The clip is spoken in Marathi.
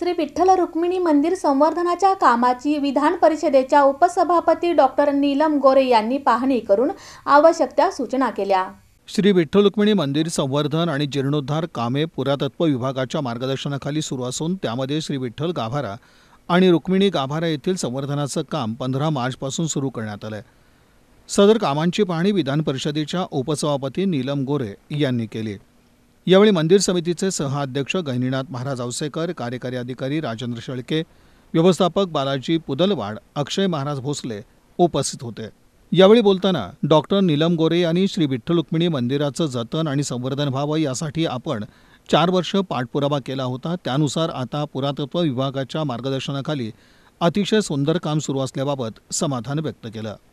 श्री विठ्ठल रुक्मिणी मंदिर संवर्धनाच्या कामाची विधान परिषदेच्या उपसभापती डॉक्टर नीलम गोरे यांनी पाहणी करून आवश्यक त्या सूचना केल्या श्री विठ्ठल रुक्मिणी मंदिर संवर्धन आणि जीर्णोद्धार कामे पुरातत्व विभागाच्या मार्गदर्शनाखाली सुरू असून त्यामध्ये श्री विठ्ठल गाभारा आणि रुक्मिणी गाभारा येथील संवर्धनाचं काम पंधरा मार्चपासून सुरू करण्यात आलं सदर कामांची पाहणी विधान परिषदेच्या उपसभापती नीलम गोरे यांनी केली यावेळी मंदिर समितीचे सहअध्यक्ष गहिनीनाथ महाराज औसेकर कार्यकारी अधिकारी राजेंद्र शेळके व्यवस्थापक बालाजी पुदलवाड अक्षय महाराज भोसले उपस्थित होते यावेळी बोलताना डॉक्टर नीलम गोरे यांनी श्री विठ्ठल रुक्मिणी मंदिराचं जतन आणि संवर्धन व्हावं यासाठी आपण चार वर्ष पाठपुरावा केला होता त्यानुसार आता पुरातत्व विभागाच्या मार्गदर्शनाखाली अतिशय सुंदर काम सुरू असल्याबाबत समाधान व्यक्त केलं